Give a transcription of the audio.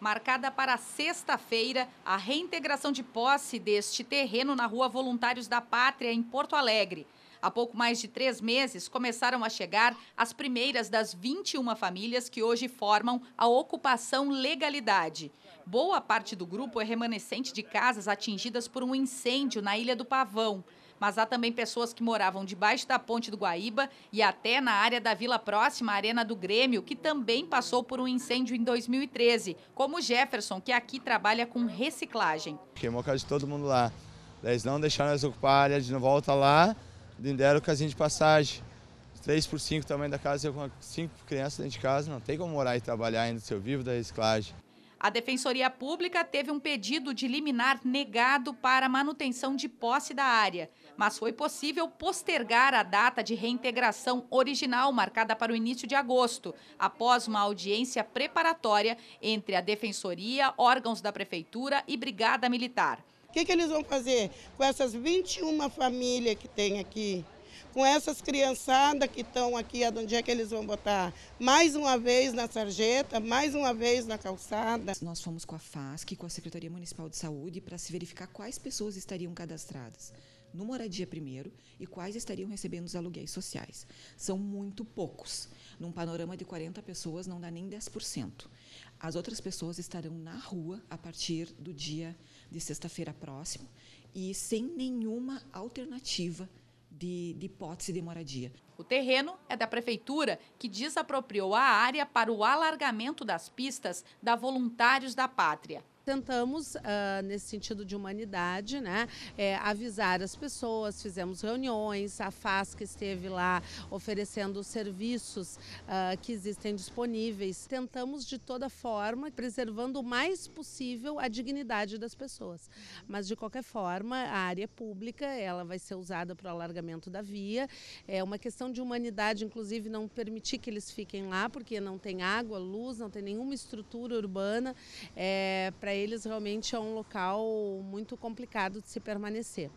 marcada para sexta-feira, a reintegração de posse deste terreno na Rua Voluntários da Pátria, em Porto Alegre. Há pouco mais de três meses, começaram a chegar as primeiras das 21 famílias que hoje formam a ocupação legalidade. Boa parte do grupo é remanescente de casas atingidas por um incêndio na Ilha do Pavão mas há também pessoas que moravam debaixo da ponte do Guaíba e até na área da vila próxima, Arena do Grêmio, que também passou por um incêndio em 2013, como o Jefferson, que aqui trabalha com reciclagem. Queimou a casa de todo mundo lá. Eles não deixaram nós ocupar a área de volta lá, deram casinha de passagem. 3 por 5 também da casa, eu com 5 crianças dentro de casa, não tem como morar e trabalhar ainda se eu vivo da reciclagem. A Defensoria Pública teve um pedido de liminar negado para manutenção de posse da área, mas foi possível postergar a data de reintegração original marcada para o início de agosto, após uma audiência preparatória entre a Defensoria, órgãos da Prefeitura e Brigada Militar. O que, que eles vão fazer com essas 21 famílias que tem aqui? com essas criançadas que estão aqui, onde é que eles vão botar? Mais uma vez na sarjeta, mais uma vez na calçada. Nós fomos com a FASC, com a Secretaria Municipal de Saúde, para se verificar quais pessoas estariam cadastradas no moradia primeiro e quais estariam recebendo os aluguéis sociais. São muito poucos. Num panorama de 40 pessoas, não dá nem 10%. As outras pessoas estarão na rua a partir do dia de sexta-feira próximo e sem nenhuma alternativa de, de hipótese de moradia. O terreno é da prefeitura, que desapropriou a área para o alargamento das pistas da Voluntários da Pátria tentamos, uh, nesse sentido de humanidade, né, é, avisar as pessoas, fizemos reuniões, a FASC esteve lá oferecendo os serviços uh, que existem disponíveis. Tentamos, de toda forma, preservando o mais possível a dignidade das pessoas. Mas, de qualquer forma, a área pública ela vai ser usada para o alargamento da via. É uma questão de humanidade, inclusive, não permitir que eles fiquem lá, porque não tem água, luz, não tem nenhuma estrutura urbana é, para eles realmente é um local muito complicado de se permanecer.